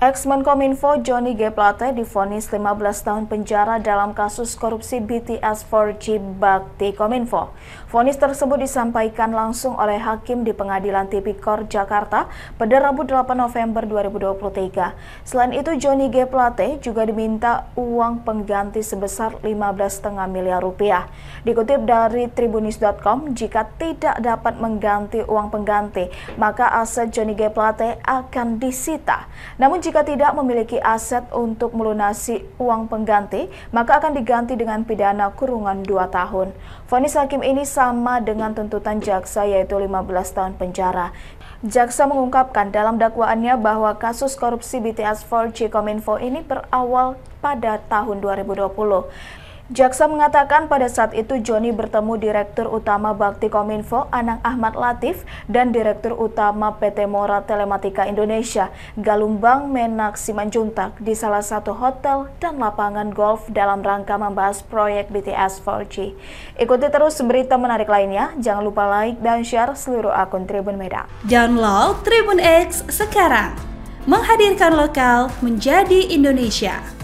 Ex-Men Johnny G. Plate difonis 15 tahun penjara dalam kasus korupsi BTS 4G Bakti Kominfo. Fonis tersebut disampaikan langsung oleh hakim di Pengadilan Tipikor Jakarta pada Rabu 8 November 2023. Selain itu, Johnny G. Plate juga diminta uang pengganti sebesar 15,5 miliar rupiah. Dikutip dari tribunis.com, jika tidak dapat mengganti uang pengganti, maka aset Johnny G. Plate akan disita. Namun jika jika tidak memiliki aset untuk melunasi uang pengganti, maka akan diganti dengan pidana kurungan 2 tahun. Vonis hakim ini sama dengan tuntutan jaksa yaitu 15 tahun penjara. Jaksa mengungkapkan dalam dakwaannya bahwa kasus korupsi BTS 4G Kominfo ini berawal pada tahun 2020. Jaksa mengatakan pada saat itu Joni bertemu Direktur Utama Bakti Kominfo Anang Ahmad Latif dan Direktur Utama PT Mora Telematika Indonesia Galumbang Menak Simanjuntak di salah satu hotel dan lapangan golf dalam rangka membahas proyek BTS 4G. Ikuti terus berita menarik lainnya. Jangan lupa like dan share seluruh akun Tribun Medan. Download Tribun X sekarang. Menghadirkan lokal menjadi Indonesia.